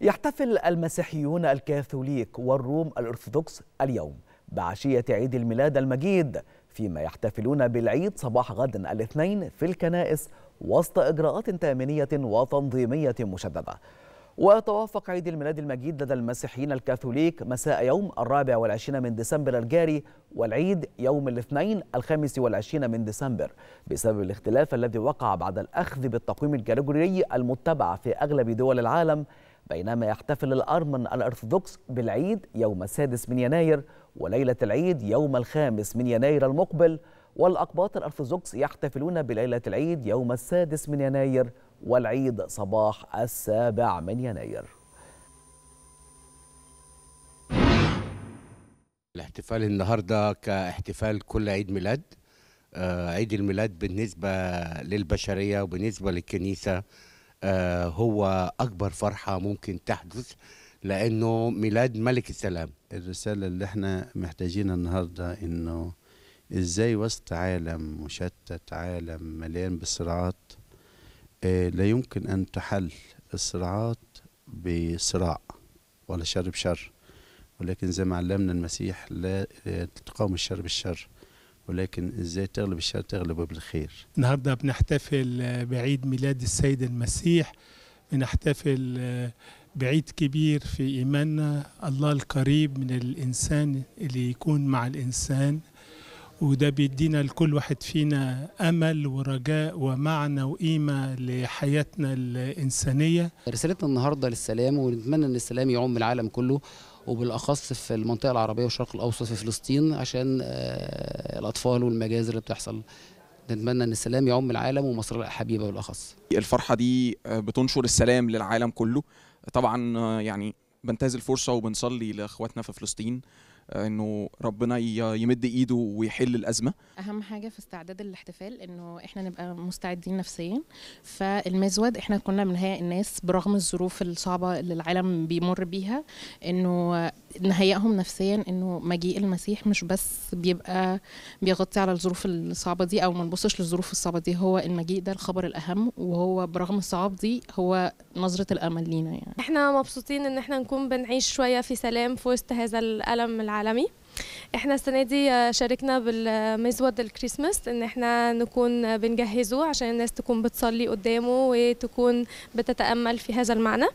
يحتفل المسيحيون الكاثوليك والروم الأرثوذكس اليوم بعشية عيد الميلاد المجيد فيما يحتفلون بالعيد صباح غد الاثنين في الكنائس وسط إجراءات تأمينية وتنظيمية مشددة ويتوافق عيد الميلاد المجيد لدى المسيحيين الكاثوليك مساء يوم الرابع والعشرين من ديسمبر الجاري والعيد يوم الاثنين الخامس والعشرين من ديسمبر بسبب الاختلاف الذي وقع بعد الأخذ بالتقويم الجريجوري المتبع في أغلب دول العالم بينما يحتفل الأرمن الأرثوذكس بالعيد يوم السادس من يناير وليلة العيد يوم الخامس من يناير المقبل والأقباط الأرثوذكس يحتفلون بليلة العيد يوم السادس من يناير والعيد صباح السابع من يناير الاحتفال النهارده كاحتفال كل عيد ميلاد آه، عيد الميلاد بالنسبة للبشرية وبالنسبة للكنيسة آه، هو اكبر فرحه ممكن تحدث لانه ميلاد ملك السلام الرساله اللي احنا محتاجينها النهارده انه ازاي وسط عالم مشتت عالم مليان بالصراعات آه، لا يمكن ان تحل الصراعات بصراع ولا شر بشر ولكن زي ما علمنا المسيح لا تقاوم الشر بالشر ولكن ازاي تغلب الشر تغلبه بالخير النهارده بنحتفل بعيد ميلاد السيد المسيح بنحتفل بعيد كبير في ايماننا الله القريب من الانسان اللي يكون مع الانسان وده بيدينا لكل واحد فينا امل ورجاء ومعنى وقيمه لحياتنا الانسانيه. رسالتنا النهارده للسلام ونتمنى ان السلام يعم العالم كله وبالاخص في المنطقه العربيه والشرق الاوسط في فلسطين عشان آه، الاطفال والمجازر اللي بتحصل نتمنى ان السلام يعم العالم ومصر الحبيبه بالاخص. الفرحه دي آه، بتنشر السلام للعالم كله طبعا آه، يعني بنتهز الفرصه وبنصلي لاخواتنا في فلسطين آه، انه ربنا يمد ايده ويحل الازمه اهم حاجه في استعداد الاحتفال انه احنا نبقى مستعدين نفسيا فالمزود احنا كنا بنهيئ الناس برغم الظروف الصعبه اللي العالم بيمر بيها انه نهيئهم نفسيا انه مجيء المسيح مش بس بيبقى بيغطي على الظروف الصعبه دي او ما نبصش للظروف الصعبه دي هو المجيء ده الخبر الاهم وهو برغم الصعاب دي هو نظره الامل لينا يعني احنا مبسوطين ان احنا نكون بنعيش شويه في سلام في وسط هذا الالم العالم العالمي احنا السنه دي آه، شاركنا بالمزود الكريسماس ان احنا نكون بنجهزه عشان الناس تكون بتصلي قدامه وتكون بتتامل في هذا المعنى